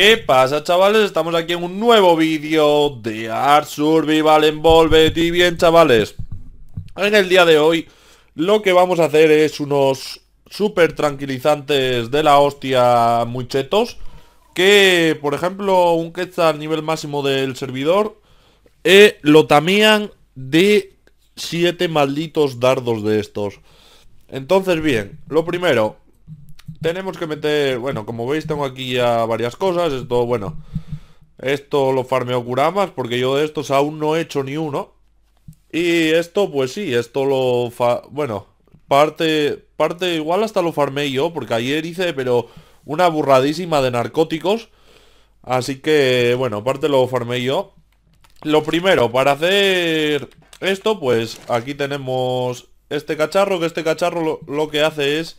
¿Qué pasa chavales? Estamos aquí en un nuevo vídeo de Art Survival Envolved y bien chavales En el día de hoy lo que vamos a hacer es unos super tranquilizantes de la hostia muy chetos Que por ejemplo un al nivel máximo del servidor eh, lo tamían de 7 malditos dardos de estos Entonces bien, lo primero tenemos que meter, bueno, como veis tengo aquí ya varias cosas, esto, bueno, esto lo farmeo Kuramas porque yo de estos aún no he hecho ni uno. Y esto, pues sí, esto lo... Fa bueno, parte, parte igual hasta lo farmé yo porque ayer hice, pero una burradísima de narcóticos. Así que, bueno, parte lo farmé yo. Lo primero, para hacer esto, pues aquí tenemos este cacharro, que este cacharro lo que hace es...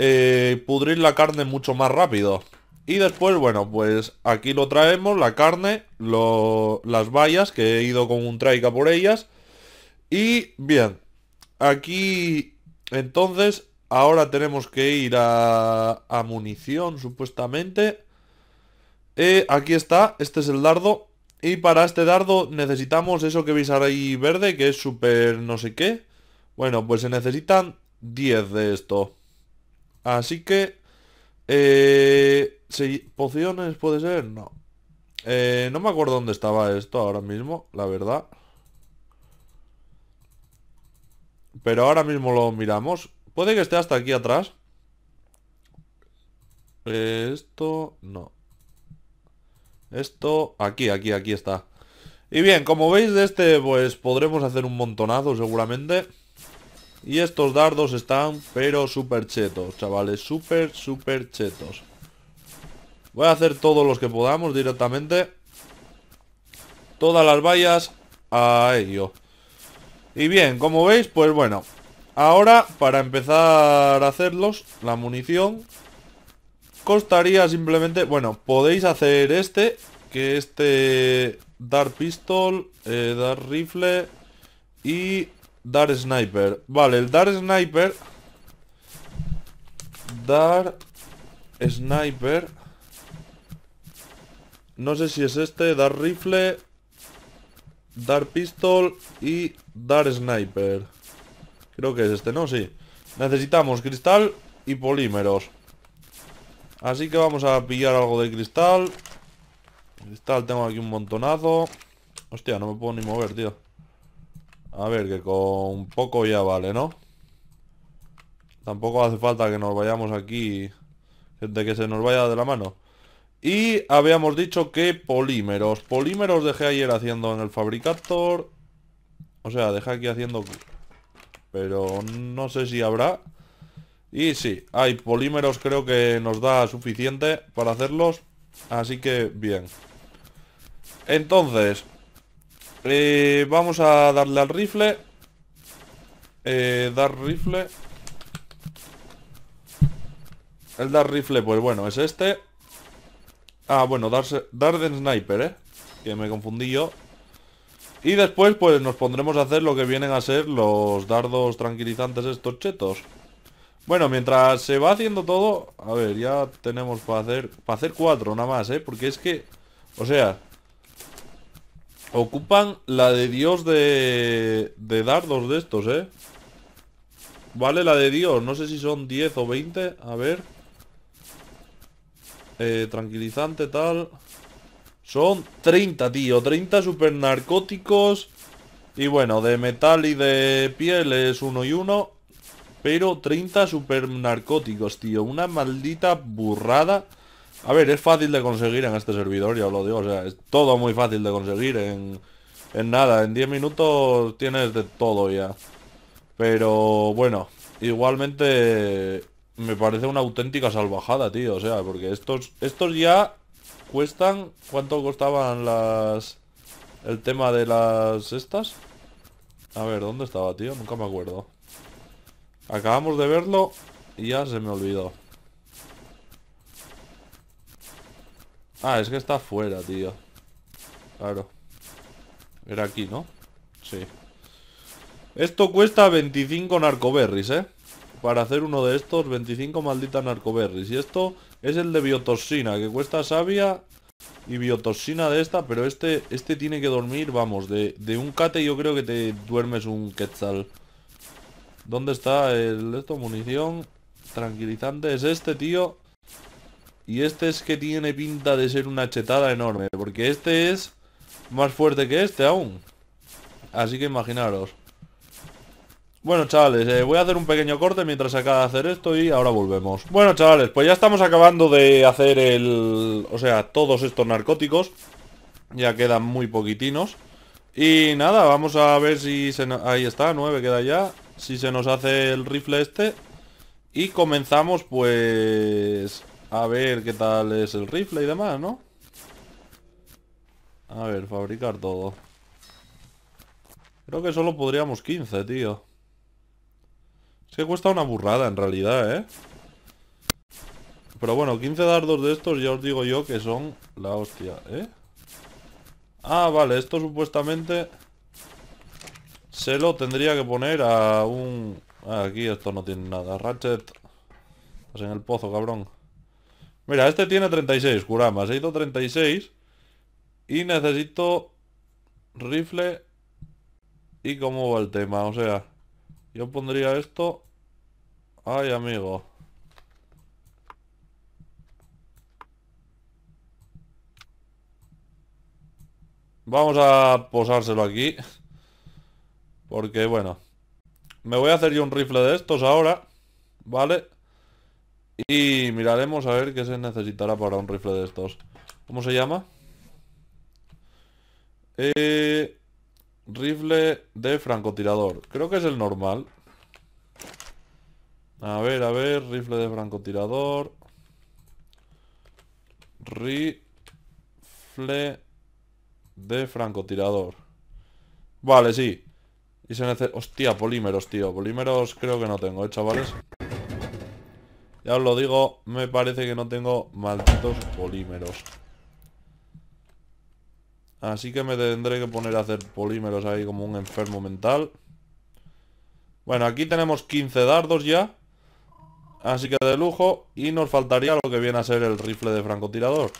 Eh, pudrir la carne mucho más rápido. Y después, bueno, pues aquí lo traemos, la carne, las vallas, que he ido con un traica por ellas. Y bien, aquí entonces ahora tenemos que ir a, munición, supuestamente. Eh, aquí está, este es el dardo. Y para este dardo necesitamos eso que veis ahí verde, que es súper no sé qué. Bueno, pues se necesitan 10 de esto. Así que... Eh, pociones puede ser, no. Eh, no me acuerdo dónde estaba esto ahora mismo, la verdad. Pero ahora mismo lo miramos. Puede que esté hasta aquí atrás. Esto, no. Esto, aquí, aquí, aquí está. Y bien, como veis de este, pues podremos hacer un montonazo seguramente. Y estos dardos están, pero súper chetos, chavales. Súper, súper chetos. Voy a hacer todos los que podamos directamente. Todas las vallas a ello. Y bien, como veis, pues bueno. Ahora, para empezar a hacerlos, la munición costaría simplemente... Bueno, podéis hacer este, que este... Dar pistol, eh, dar rifle y Dar Sniper. Vale, el Dar Sniper... Dar... Sniper... No sé si es este, dar rifle, dar pistol y dar sniper. Creo que es este, ¿no? Sí. Necesitamos cristal y polímeros. Así que vamos a pillar algo de cristal. Cristal tengo aquí un montonazo. Hostia, no me puedo ni mover, tío. A ver, que con poco ya vale, ¿no? Tampoco hace falta que nos vayamos aquí De que se nos vaya de la mano Y habíamos dicho que polímeros Polímeros dejé ayer haciendo en el fabricator O sea, dejé aquí haciendo Pero no sé si habrá Y sí, hay polímeros creo que nos da suficiente para hacerlos Así que bien Entonces, eh, vamos a darle al rifle. Eh, dar rifle. El dar rifle, pues bueno, es este. Ah, bueno, darse, dar de sniper, ¿eh? Que me confundí yo. Y después, pues nos pondremos a hacer lo que vienen a ser los dardos tranquilizantes estos chetos. Bueno, mientras se va haciendo todo... A ver, ya tenemos para hacer... Para hacer cuatro nada más, ¿eh? Porque es que... O sea, Ocupan la de Dios de, de dardos de estos, ¿eh? Vale, la de Dios. No sé si son 10 o 20. A ver. Eh, tranquilizante, tal. Son 30, tío. 30 super narcóticos. Y bueno, de metal y de piel es uno y uno. Pero 30 super narcóticos, tío. Una maldita burrada. A ver, es fácil de conseguir en este servidor, ya os lo digo. O sea, es todo muy fácil de conseguir. En, nada, en 10 minutos tienes de todo ya. Pero bueno, igualmente me parece una auténtica salvajada, tío. O sea, porque estos, estos ya cuestan... ¿Cuánto costaban las... El tema de las... estas? A ver, ¿dónde estaba, tío? Nunca me acuerdo. Acabamos de verlo y ya se me olvidó. Ah, es que está afuera, tío Claro Era aquí, ¿no? Sí Esto cuesta 25 narcoberries, ¿eh? Para hacer uno de estos, 25 malditas narcoberries Y esto es el de biotoxina Que cuesta savia y biotoxina de esta Pero este este tiene que dormir, vamos De, de un cate yo creo que te duermes un quetzal ¿Dónde está el esto? Munición Tranquilizante, es este, tío y este es que tiene pinta de ser una chetada enorme, porque este es más fuerte que este aún. Así que imaginaros. Bueno, chavales, eh, voy a hacer un pequeño corte mientras acaba de hacer esto y ahora volvemos. Bueno, chavales, pues ya estamos acabando de hacer el... O sea, todos estos narcóticos. Ya quedan muy poquitinos. Y nada, vamos a ver si se Ahí está, nueve queda ya. Si se nos hace el rifle este. Y comenzamos pues... A ver qué tal es el rifle y demás, ¿no? A ver, fabricar todo Creo que solo podríamos 15, tío Es que cuesta una burrada en realidad, ¿eh? Pero bueno, 15 dardos de estos ya os digo yo que son la hostia, ¿eh? Ah, vale, esto supuestamente Se lo tendría que poner a un... Ah, aquí esto no tiene nada Ratchet Estás en el pozo, cabrón Mira, este tiene 36 Kurama. he hizo 36. Y necesito rifle. ¿Y como va el tema? O sea, yo pondría esto... Ay, amigo. Vamos a posárselo aquí. Porque, bueno. Me voy a hacer yo un rifle de estos ahora. ¿Vale? vale y miraremos a ver qué se necesitará para un rifle de estos. ¿Cómo se llama? Eh, rifle de francotirador. Creo que es el normal. A ver, a ver, rifle de francotirador. Rifle de francotirador. Vale, sí. Y se necesita... Hostia, polímeros, tío. Polímeros creo que no tengo, ¿eh, chavales? Ya os lo digo, me parece que no tengo malditos polímeros. Así que me tendré que poner a hacer polímeros ahí como un enfermo mental. Bueno, aquí tenemos 15 dardos ya. Así que de lujo. Y nos faltaría lo que viene a ser el rifle de francotirador.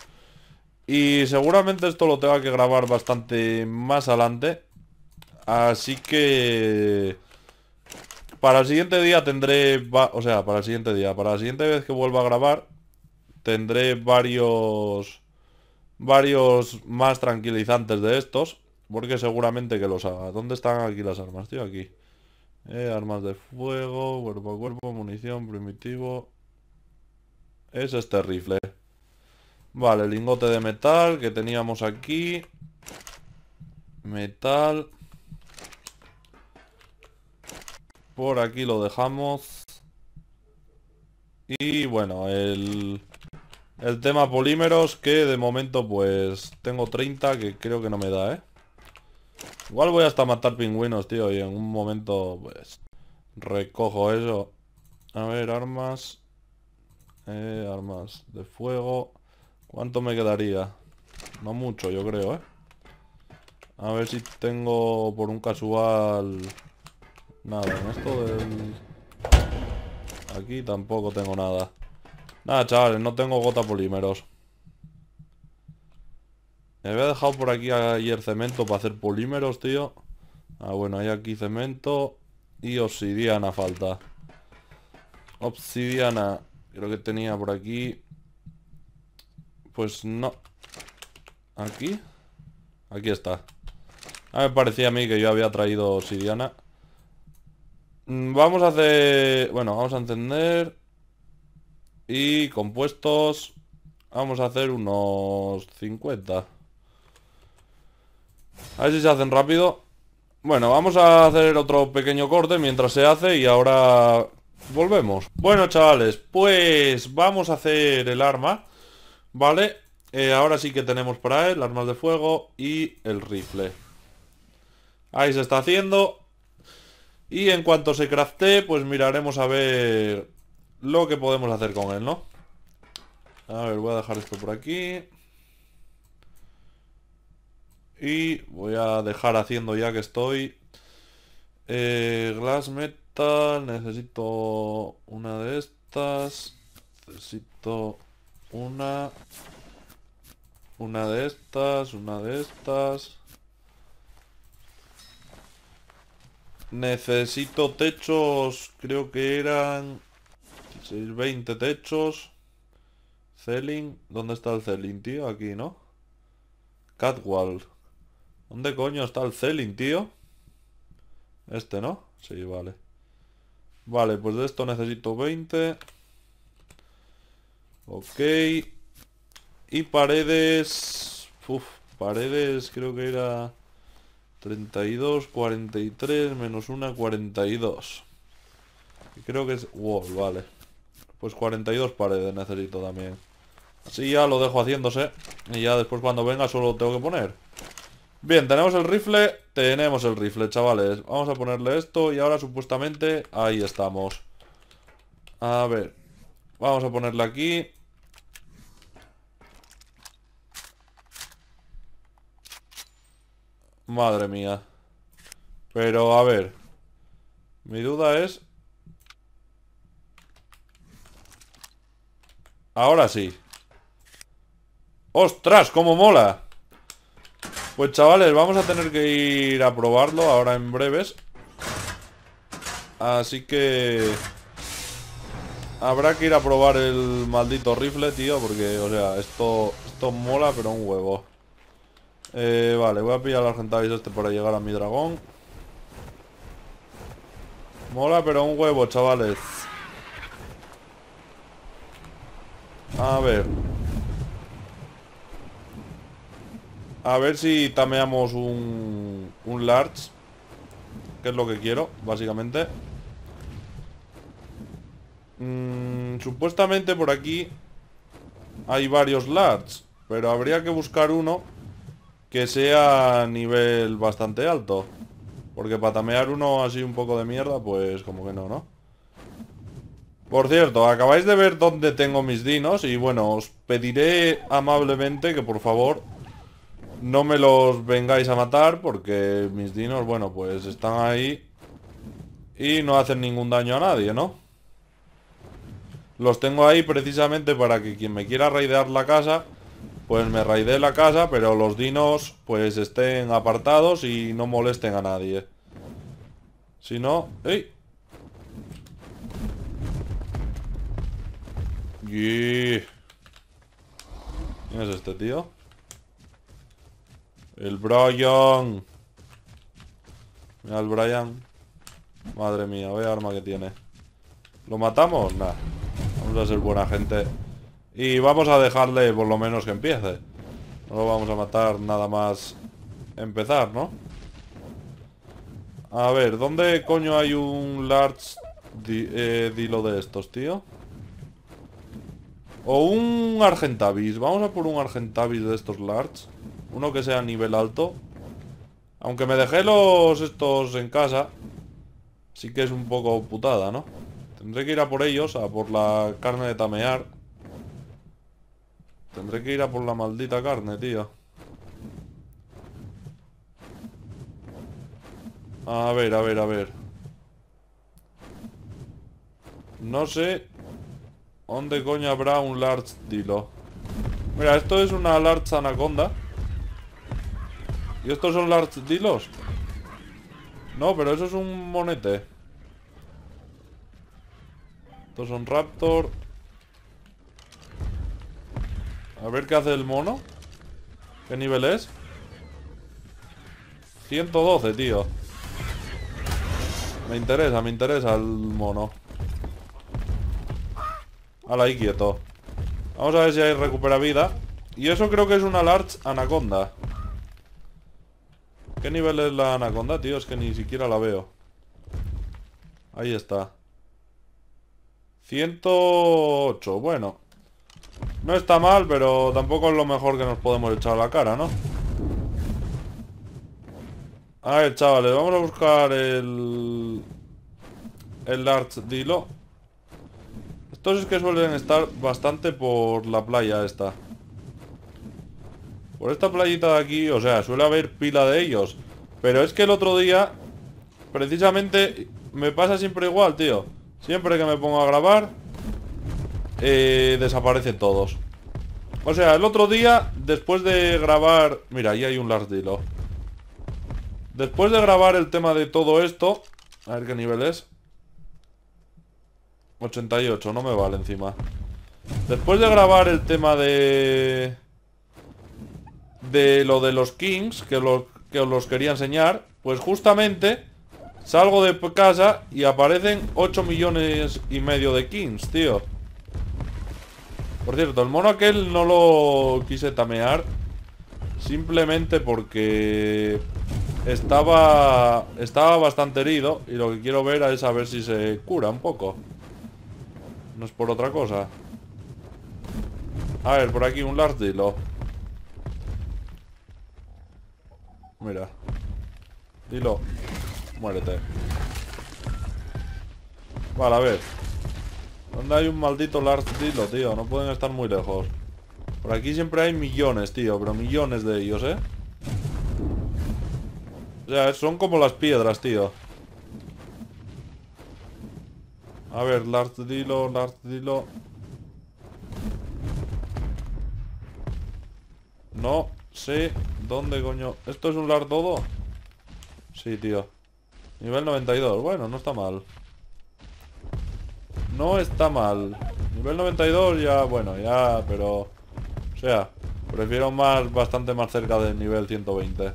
Y seguramente esto lo tenga que grabar bastante más adelante. Así que... Para el siguiente día tendré... O sea, para el siguiente día. Para la siguiente vez que vuelva a grabar, tendré varios... Varios más tranquilizantes de estos. Porque seguramente que los haga. ¿Dónde están aquí las armas, tío? Aquí. Eh, armas de fuego, cuerpo a cuerpo, munición, primitivo. Es este rifle. Vale, lingote de metal que teníamos aquí. Metal. Por aquí lo dejamos. Y bueno, el, el tema polímeros que de momento pues tengo 30 que creo que no me da, ¿eh? Igual voy hasta matar pingüinos, tío, y en un momento pues recojo eso. A ver, armas. Eh, armas de fuego. ¿Cuánto me quedaría? No mucho, yo creo, ¿eh? A ver si tengo por un casual Nada, en esto del... Aquí tampoco tengo nada. Nada, chavales, no tengo gota polímeros. Me había dejado por aquí ayer cemento para hacer polímeros, tío. Ah, bueno, hay aquí cemento y obsidiana falta. Obsidiana, creo que tenía por aquí. Pues no. ¿Aquí? Aquí está. Ah, me parecía a mí que yo había traído obsidiana. Mm, vamos a hacer... Bueno, vamos a encender. Y compuestos... Vamos a hacer unos 50. A ver si se hacen rápido. Bueno, vamos a hacer otro pequeño corte mientras se hace y ahora volvemos. Bueno, chavales, pues vamos a hacer el arma, ¿vale? Eh, ahora sí que tenemos para él armas de fuego y el rifle. Ahí se está haciendo. Y en cuanto se crafte, pues miraremos a ver lo que podemos hacer con él, ¿no? A ver, voy a dejar esto por aquí. Y voy a dejar haciendo ya que estoy. Eh, glass metal, necesito una de estas. Necesito una... Una de estas, una de estas. Necesito techos, creo que eran 20 techos. Ceiling, ¿dónde está el ceiling tío? Aquí, ¿no? Catwall. ¿Dónde coño está el ceiling tío? Este, ¿no? Sí, vale. Vale, pues de esto necesito 20. Ok. Y paredes... Uf, paredes creo que era... 32, 43, menos 1, 42 Creo que es wow vale Pues 42 paredes necesito también Así ya lo dejo haciéndose Y ya después cuando venga solo tengo que poner Bien, tenemos el rifle Tenemos el rifle, chavales Vamos a ponerle esto y ahora supuestamente Ahí estamos A ver Vamos a ponerle aquí Madre mía. Pero a ver. Mi duda es... Ahora sí. ¡Ostras! ¡Cómo mola! Pues chavales, vamos a tener que ir a probarlo ahora en breves. Así que... Habrá que ir a probar el maldito rifle, tío, porque, o sea, esto, esto mola, pero un huevo. Eh, vale, voy a pillar el Argentavis este para llegar a mi dragón. Mola, pero un huevo, chavales. A ver. A ver si tameamos un, un large. Que es lo que quiero, básicamente. Mm, supuestamente por aquí hay varios large. Pero habría que buscar uno que sea nivel bastante alto. Porque para uno así un poco de mierda, pues como que no, ¿no? Por cierto, acabáis de ver dónde tengo mis dinos y bueno, os pediré amablemente que por favor no me los vengáis a matar porque mis dinos, bueno, pues están ahí y no hacen ningún daño a nadie, ¿no? Los tengo ahí precisamente para que quien me quiera raidear la casa pues me raidé la casa, pero los dinos pues estén apartados y no molesten a nadie. Si no... ¡Ey! ¿Quién es este tío? El Brian. Mira el Brian. Madre mía, ve arma que tiene. ¿Lo matamos? Nah. Vamos a ser buena gente. Y vamos a dejarle por lo menos que empiece. No lo vamos a matar nada más empezar, ¿no? A ver, ¿dónde coño hay un large eh, dilo de estos, tío? O un Argentavis. Vamos a por un Argentavis de estos large. Uno que sea a nivel alto. Aunque me dejé los estos en casa. Sí que es un poco putada, ¿no? Tendré que ir a por ellos, a por la carne de tamear. Tendré que ir a por la maldita carne, tío. A ver, a ver, a ver. No sé... ¿Dónde coño habrá un large dilo? Mira, esto es una large anaconda. ¿Y estos son large dilos? No, pero eso es un monete. Estos son raptor... A ver qué hace el mono. ¿Qué nivel es? 112, tío. Me interesa, me interesa el mono. Al ahí quieto. Vamos a ver si ahí recupera vida. Y eso creo que es una large anaconda. ¿Qué nivel es la anaconda, tío? Es que ni siquiera la veo. Ahí está. 108, bueno. No está mal, pero tampoco es lo mejor que nos podemos echar a la cara, ¿no? A ver, chavales, vamos a buscar el... El Larch Dilo. Estos es que suelen estar bastante por la playa esta. Por esta playita de aquí, o sea, suele haber pila de ellos. Pero es que el otro día, precisamente, me pasa siempre igual, tío. Siempre que me pongo a grabar, eh, desaparecen todos. O sea, el otro día, después de grabar... Mira, ahí hay un Last Dilo. Oh. Después de grabar el tema de todo esto... A ver qué nivel es. 88, no me vale encima. Después de grabar el tema de... De lo de los Kings, que, que os los quería enseñar, pues justamente salgo de casa y aparecen 8 millones y medio de Kings, tío. Por cierto, el mono aquel no lo quise tamear Simplemente porque estaba, estaba bastante herido Y lo que quiero ver es a ver si se cura un poco No es por otra cosa A ver, por aquí un dilo Mira Dilo Muérete Vale, a ver ¿Dónde hay un maldito Lars Dilo, tío? No pueden estar muy lejos. Por aquí siempre hay millones, tío, pero millones de ellos, ¿eh? O sea, son como las piedras, tío. A ver, Lars Dilo, Lars Dilo. No sé dónde coño... ¿Esto es un Lardodo? Sí, tío. Nivel 92. Bueno, no está mal no está mal. Nivel 92 ya, bueno, ya, pero... O sea, prefiero más, bastante más cerca del nivel 120.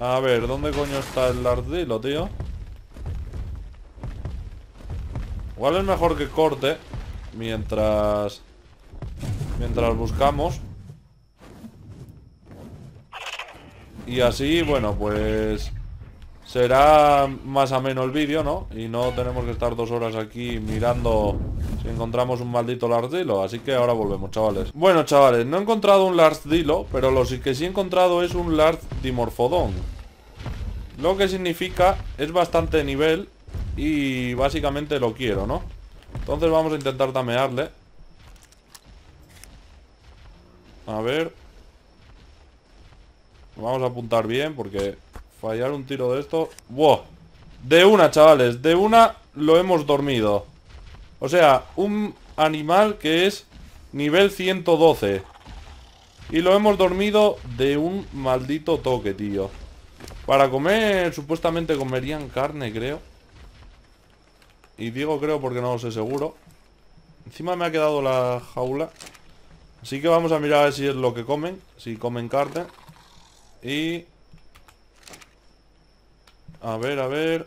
A ver, ¿dónde coño está el ardilo, tío? Igual es mejor que corte mientras... Mientras buscamos. Y así, bueno, pues será más menos el vídeo, ¿no? Y no tenemos que estar dos horas aquí mirando si encontramos un maldito lardilo. Así que ahora volvemos, chavales. Bueno, chavales, no he encontrado un lardilo, pero lo que sí he encontrado es un Lars dimorfodón. Lo que significa es bastante nivel y básicamente lo quiero, ¿no? Entonces vamos a intentar tamearle. A ver. Vamos a apuntar bien porque Fallar un tiro de esto ¡Wow! De una, chavales De una lo hemos dormido O sea, un animal que es nivel 112 Y lo hemos dormido de un maldito toque, tío Para comer, supuestamente comerían carne, creo Y digo creo porque no lo sé seguro Encima me ha quedado la jaula Así que vamos a mirar a ver si es lo que comen Si comen carne Y a ver, a ver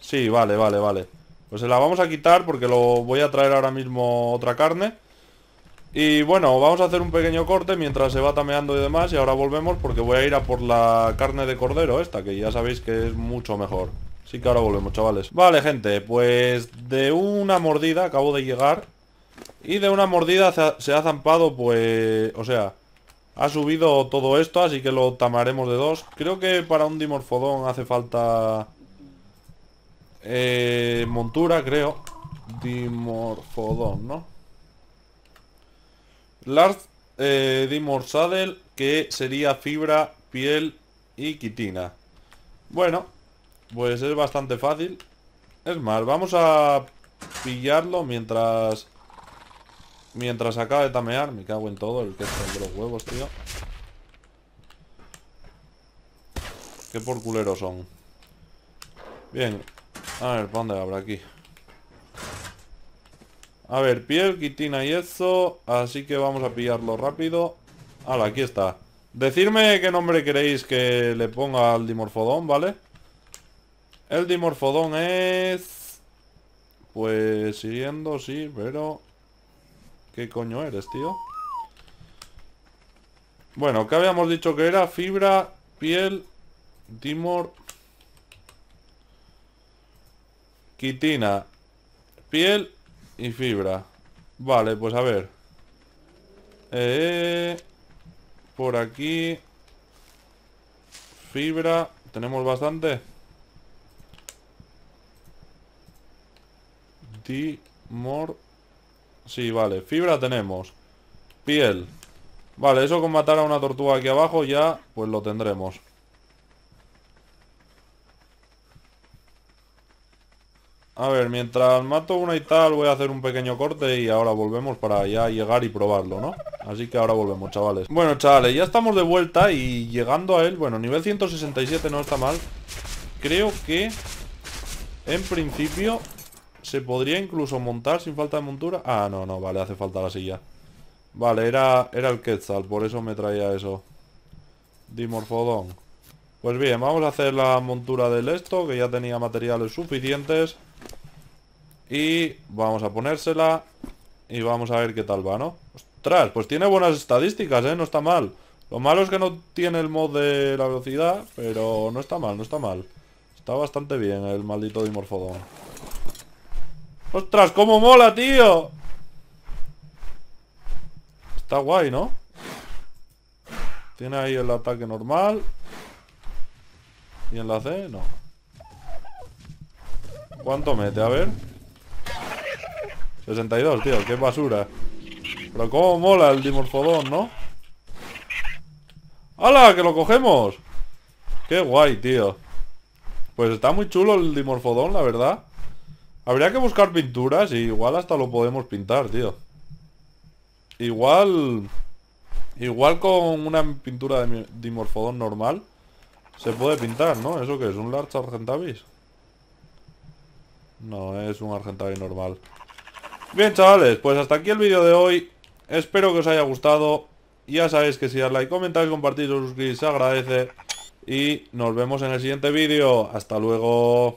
Sí, vale, vale, vale Pues se la vamos a quitar porque lo voy a traer ahora mismo otra carne Y bueno, vamos a hacer un pequeño corte mientras se va tameando y demás Y ahora volvemos porque voy a ir a por la carne de cordero esta Que ya sabéis que es mucho mejor Sí, que ahora volvemos, chavales Vale, gente, pues de una mordida acabo de llegar Y de una mordida se ha zampado, pues... O sea, ha subido todo esto, así que lo tamaremos de dos. Creo que para un dimorfodón hace falta... Eh, montura, creo. Dimorfodón, ¿no? Large eh, que sería fibra, piel y quitina. Bueno, pues es bastante fácil. Es más, vamos a pillarlo mientras... Mientras acaba de tamear, me cago en todo el que está de los huevos, tío. Qué porculeros son. Bien. A ver, ¿para dónde habrá aquí? A ver, piel, quitina y eso. Así que vamos a pillarlo rápido. Ahora, aquí está. Decidme qué nombre queréis que le ponga al dimorfodón, ¿vale? El dimorfodón es... Pues siguiendo, sí, pero... ¿Qué coño eres, tío? Bueno, ¿qué habíamos dicho que era? Fibra, piel, dimor... Quitina, piel y fibra. Vale, pues a ver. Eh, por aquí. Fibra. Tenemos bastante. Dimor. Sí, vale, fibra tenemos Piel Vale, eso con matar a una tortuga aquí abajo ya Pues lo tendremos A ver, mientras mato una y tal voy a hacer un pequeño corte y ahora volvemos para ya llegar y probarlo, ¿no? Así que ahora volvemos, chavales Bueno, chavales, ya estamos de vuelta y llegando a él Bueno, nivel 167 no está mal Creo que en principio se podría incluso montar sin falta de montura Ah, no, no, vale, hace falta la silla Vale, era, era el Quetzal Por eso me traía eso Dimorfodón Pues bien, vamos a hacer la montura del esto Que ya tenía materiales suficientes Y vamos a ponérsela Y vamos a ver qué tal va, ¿no? Ostras, pues tiene buenas estadísticas, ¿eh? No está mal Lo malo es que no tiene el mod de la velocidad Pero no está mal, no está mal Está bastante bien el maldito Dimorfodón ¡Ostras, cómo mola, tío! Está guay, ¿no? Tiene ahí el ataque normal ¿Y en la C? No ¿Cuánto mete? A ver 62, tío, qué basura Pero cómo mola el dimorfodón, ¿no? ¡Hala! ¡Que lo cogemos! ¡Qué guay, tío! Pues está muy chulo el dimorfodón, la verdad Habría que buscar pinturas y igual hasta lo podemos pintar, tío. Igual... Igual con una pintura de dimorfodón normal se puede pintar, ¿no? ¿Eso qué es? ¿Un large argentavis? No, es un argentavis normal. Bien, chavales, pues hasta aquí el vídeo de hoy. Espero que os haya gustado. Ya sabéis que si dais like, comentáis, compartís os suscribís, se agradece. Y nos vemos en el siguiente vídeo. Hasta luego.